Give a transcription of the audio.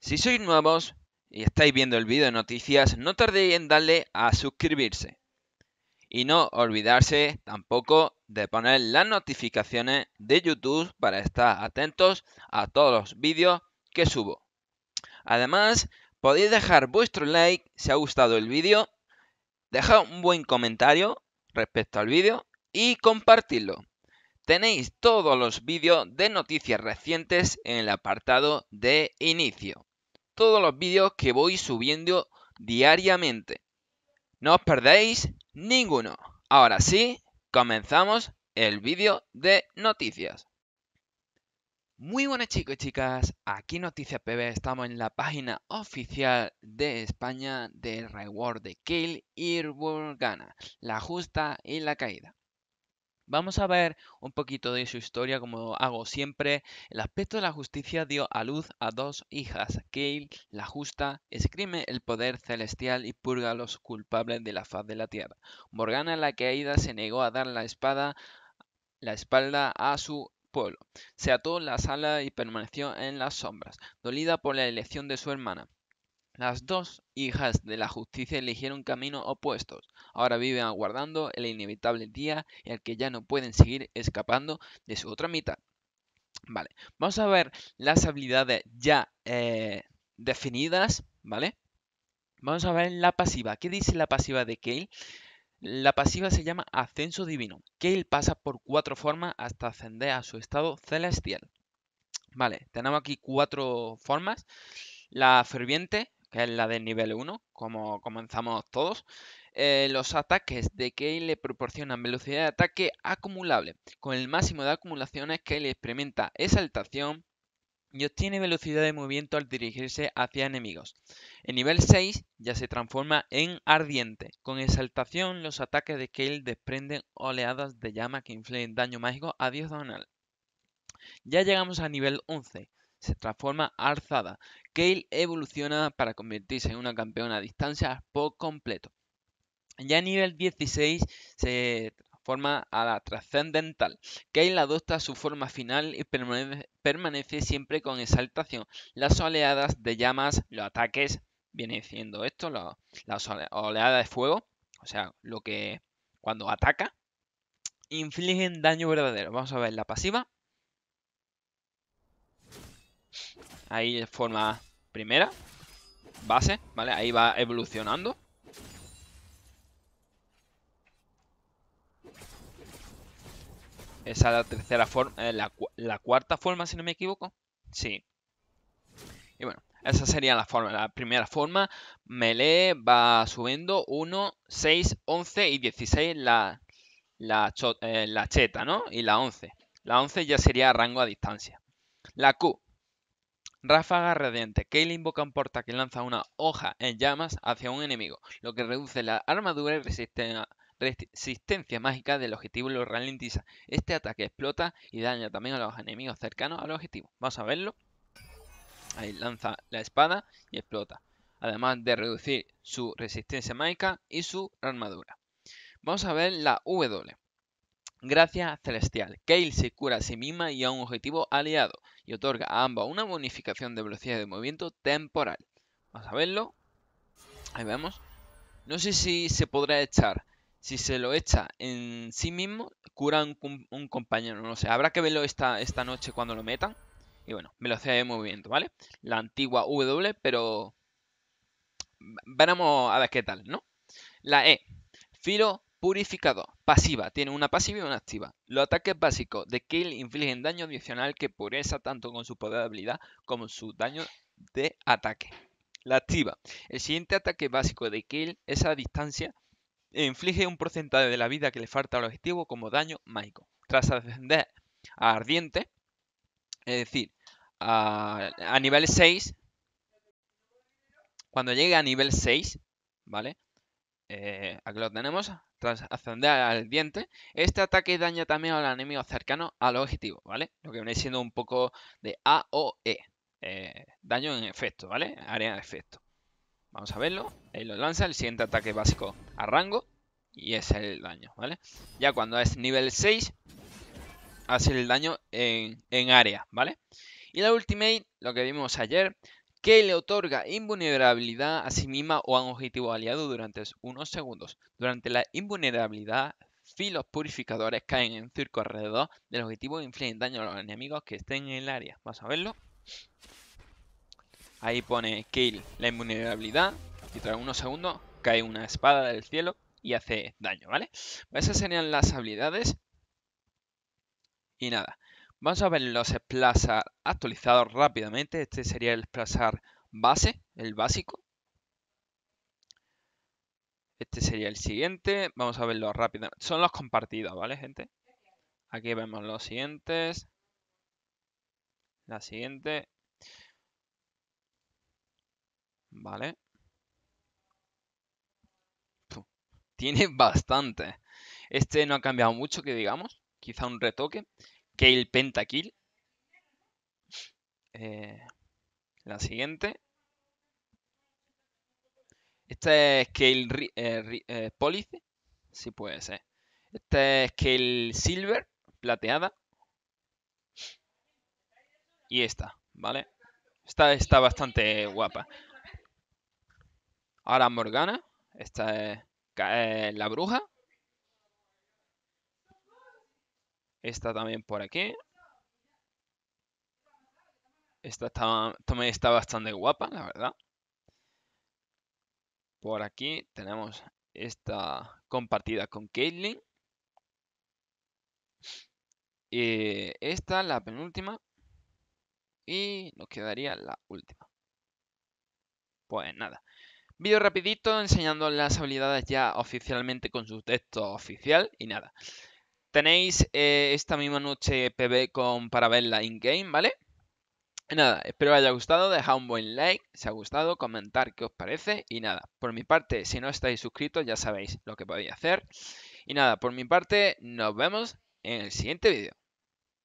Si sois nuevos y estáis viendo el vídeo de noticias, no tardéis en darle a suscribirse. Y no olvidarse tampoco de poner las notificaciones de YouTube para estar atentos a todos los vídeos que subo. Además, podéis dejar vuestro like si ha gustado el vídeo, dejar un buen comentario respecto al vídeo y compartirlo. Tenéis todos los vídeos de noticias recientes en el apartado de inicio. Todos los vídeos que voy subiendo diariamente. No os perdéis ninguno. Ahora sí, comenzamos el vídeo de noticias. Muy buenas chicos y chicas, aquí Noticias PB, estamos en la página oficial de España de Reward de Kale y la justa y la caída. Vamos a ver un poquito de su historia, como hago siempre. El aspecto de la justicia dio a luz a dos hijas. Kale, la justa, escrime el poder celestial y purga los culpables de la faz de la tierra. Morgana, la caída, se negó a dar la espada la espalda a su se ató la sala y permaneció en las sombras, dolida por la elección de su hermana. Las dos hijas de la justicia eligieron caminos opuestos. Ahora viven aguardando el inevitable día en el que ya no pueden seguir escapando de su otra mitad. Vale, vamos a ver las habilidades ya eh, definidas, ¿vale? Vamos a ver la pasiva. ¿Qué dice la pasiva de Kale? La pasiva se llama Ascenso Divino. Kale pasa por cuatro formas hasta ascender a su estado celestial. Vale, tenemos aquí cuatro formas. La ferviente, que es la del nivel 1, como comenzamos todos. Eh, los ataques de Kale le proporcionan velocidad de ataque acumulable, con el máximo de acumulaciones que experimenta exaltación, y obtiene velocidad de movimiento al dirigirse hacia enemigos. En nivel 6 ya se transforma en ardiente. Con exaltación los ataques de Kale desprenden oleadas de llama que infligen daño mágico a Donal. Ya llegamos a nivel 11. Se transforma alzada. Kale evoluciona para convertirse en una campeona a distancia por completo. Ya a nivel 16 se forma a la trascendental. que la adopta su forma final y permanece, siempre con exaltación. Las oleadas de llamas, los ataques, viene siendo esto, las oleadas de fuego, o sea, lo que cuando ataca, infligen daño verdadero. Vamos a ver la pasiva. Ahí forma primera, base, ¿vale? Ahí va evolucionando. Esa es la tercera forma, eh, la, cuarta forma, si no me equivoco. Sí. Y bueno, esa sería la forma. La primera forma, melee va subiendo 1, 6, 11 y 16 la, eh, la, cheta, ¿no? Y la 11. La 11 ya sería rango a distancia. La Q, Ráfaga radiante. Kayle invoca un porta que lanza una hoja en llamas hacia un enemigo, lo que reduce la armadura y resistencia Resistencia mágica del objetivo lo ralentiza. Este ataque explota y daña también a los enemigos cercanos al objetivo. Vamos a verlo. Ahí lanza la espada y explota. Además de reducir su resistencia mágica y su armadura. Vamos a ver la W. gracia Celestial. Kale se cura a sí misma y a un objetivo aliado y otorga a ambos una bonificación de velocidad de movimiento temporal. Vamos a verlo. Ahí vemos. No sé si se podrá echar si se lo echa en sí mismo, cura un, un compañero. No sé, habrá que verlo esta, esta noche cuando lo metan. Y bueno, velocidad de movimiento, ¿vale? La antigua W, pero... Veremos a ver qué tal, ¿no? La E. Filo purificador. Pasiva. Tiene una pasiva y una activa. Los ataques básicos de Kill infligen daño adicional que pureza tanto con su poder de habilidad como su daño de ataque. La activa. El siguiente ataque básico de Kill es a distancia e inflige un porcentaje de la vida que le falta al objetivo como daño mágico. Tras ascender a ardiente, es decir, a, nivel 6, cuando llegue a nivel 6, ¿vale? Eh, aquí lo tenemos, tras ascender al ardiente, este ataque daña también al enemigo cercano al objetivo, ¿vale? Lo que viene siendo un poco de AOE, eh, daño en efecto, ¿vale? Área de efecto. Vamos a verlo. Ahí lo lanza. El siguiente ataque básico a rango. Y es el daño, ¿vale? Ya cuando es nivel 6, hace el daño en, área, ¿vale? Y la ultimate, lo que vimos ayer, que le otorga invulnerabilidad a sí misma o a un objetivo aliado durante unos segundos. Durante la invulnerabilidad, filos purificadores caen en circo alrededor del objetivo e infligen daño a los enemigos que estén en el área. Vamos a verlo. Ahí pone Kill la invulnerabilidad y tras unos segundos cae una espada del cielo y hace daño, ¿vale? Pues esas serían las habilidades. Y nada, vamos a ver los Splashar actualizados rápidamente. Este sería el Splashar base, el básico. Este sería el siguiente. Vamos a verlo rápido. Son los compartidos, ¿vale, gente? Aquí vemos los siguientes. La siguiente. ¿vale? tiene bastante. Este no ha cambiado mucho, que digamos. Quizá un retoque. Kale Pentakill. Eh, la siguiente. Este es Kale eh, eh Sí puede ser. Este es Kale Silver, plateada. Y esta, ¿vale? Esta está bastante guapa. Ahora Morgana. Esta es eh, la bruja. Esta también por aquí. Esta está, también está bastante guapa, la verdad. Por aquí tenemos esta compartida con Caitlyn. Y esta, la penúltima. Y nos quedaría la última. Pues nada. Vídeo rapidito enseñando las habilidades ya oficialmente con su texto oficial y nada. Tenéis eh, esta misma noche PB con, para verla in-game, ¿vale? Nada, espero os haya gustado, dejad un buen like si ha gustado, comentar qué os parece y nada, por mi parte, si no estáis suscritos ya sabéis lo que podéis hacer. Y nada, por mi parte, nos vemos en el siguiente vídeo.